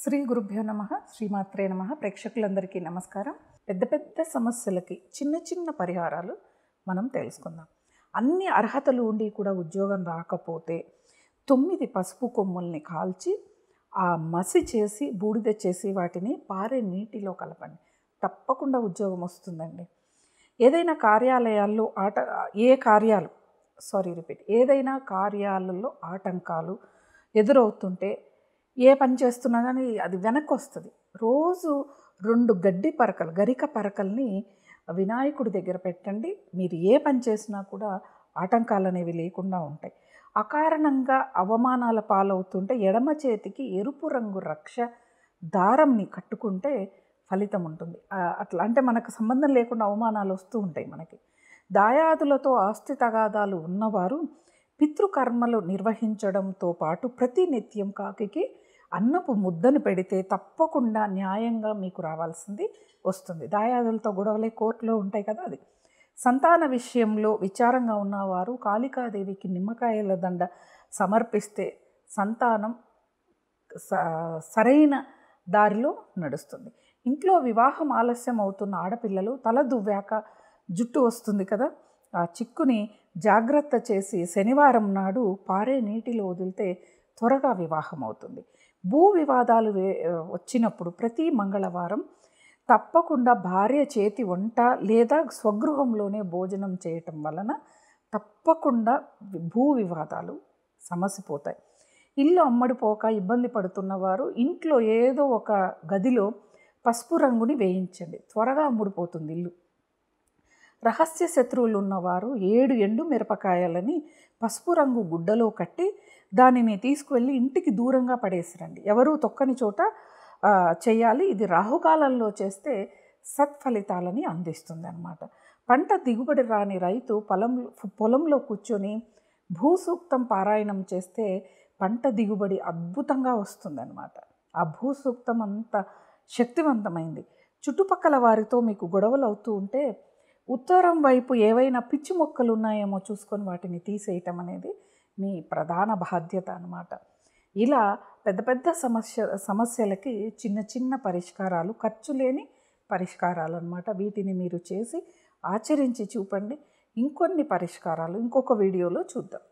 శ్రీ గురుభ్యో నమ శ్రీమాత్రే నమ ప్రేక్షకులందరికీ నమస్కారం పెద్ద పెద్ద సమస్యలకి చిన్న చిన్న పరిహారాలు మనం తెలుసుకుందాం అన్ని అర్హతలు ఉండి కూడా ఉద్యోగం రాకపోతే తొమ్మిది పసుపు కొమ్ముల్ని కాల్చి ఆ మసి చేసి బూడిద చేసి వాటిని పారే నీటిలో కలపండి తప్పకుండా ఉద్యోగం వస్తుందండి ఏదైనా కార్యాలయాల్లో ఆట ఏ కార్యాలు సారీ రిపీట్ ఏదైనా కార్యాలలో ఆటంకాలు ఎదురవుతుంటే ఏ పని చేస్తున్నా కానీ అది వెనక్కి వస్తుంది రోజు రెండు గడ్డి పరకలు గరిక పరకల్ని వినాయకుడి దగ్గర పెట్టండి మీరు ఏ పని చేసినా కూడా ఆటంకాలు అనేవి లేకుండా ఉంటాయి అకారణంగా అవమానాల పాలవుతుంటే ఎడమ చేతికి ఎరుపు రంగు రక్ష దారంని కట్టుకుంటే ఫలితం ఉంటుంది అట్లా అంటే మనకు సంబంధం లేకుండా అవమానాలు వస్తూ ఉంటాయి మనకి దాయాదులతో ఆస్తి తగాదాలు ఉన్నవారు పితృకర్మలు నిర్వహించడంతో పాటు ప్రతినిత్యం కాకికి అన్నపు ముద్దను పెడితే తప్పకుండా న్యాయంగా మీకు రావాల్సింది వస్తుంది దాయాదులతో గొడవలే కోర్టులో ఉంటాయి కదా అది సంతాన విషయంలో విచారంగా ఉన్నవారు కాళికాదేవికి నిమ్మకాయల దండ సమర్పిస్తే సంతానం సరైన దారిలో నడుస్తుంది ఇంట్లో వివాహం ఆలస్యం అవుతున్న ఆడపిల్లలు తల దువ్వాక జుట్టు వస్తుంది కదా ఆ చిక్కుని జాగ్రత్త చేసి శనివారం నాడు పారే నీటిలో వదిలితే త్వరగా వివాహం అవుతుంది భూ వివాదాలు వచ్చినప్పుడు ప్రతి మంగళవారం తప్పకుండా భార్య చేతి వంట లేదా స్వగృహంలోనే భోజనం చేయటం వలన తప్పకుండా భూ వివాదాలు సమసిపోతాయి ఇల్లు అమ్మడిపోక ఇబ్బంది పడుతున్నవారు ఇంట్లో ఏదో ఒక గదిలో పసుపు రంగుని వేయించండి త్వరగా అమ్ముడిపోతుంది ఇల్లు రహస్య శత్రువులు ఉన్నవారు ఏడు ఎండు మిరపకాయలని పసుపు రంగు గుడ్డలో కట్టి దానిని తీసుకువెళ్ళి ఇంటికి దూరంగా పడేసిరండి ఎవరూ తొక్కని చోట చేయాలి ఇది రాహుకాలంలో చేస్తే సత్ఫలితాలని అందిస్తుంది అనమాట పంట దిగుబడి రాని రైతు పొలం పొలంలో కూర్చొని భూసూక్తం పారాయణం చేస్తే పంట దిగుబడి అద్భుతంగా వస్తుందన్నమాట ఆ భూసూక్తం అంత శక్తివంతమైంది చుట్టుపక్కల వారితో మీకు గొడవలు అవుతూ ఉంటే ఉత్తరం వైపు ఏవైనా పిచ్చి మొక్కలు ఉన్నాయేమో చూసుకొని వాటిని తీసేయటం అనేది మీ ప్రధాన బాధ్యత అనమాట ఇలా పెద్ద పెద్ద సమస్య సమస్యలకి చిన్న చిన్న పరిష్కారాలు ఖర్చు లేని పరిష్కారాలు అనమాట వీటిని మీరు చేసి ఆచరించి చూపండి ఇంకొన్ని పరిష్కారాలు ఇంకొక వీడియోలో చూద్దాం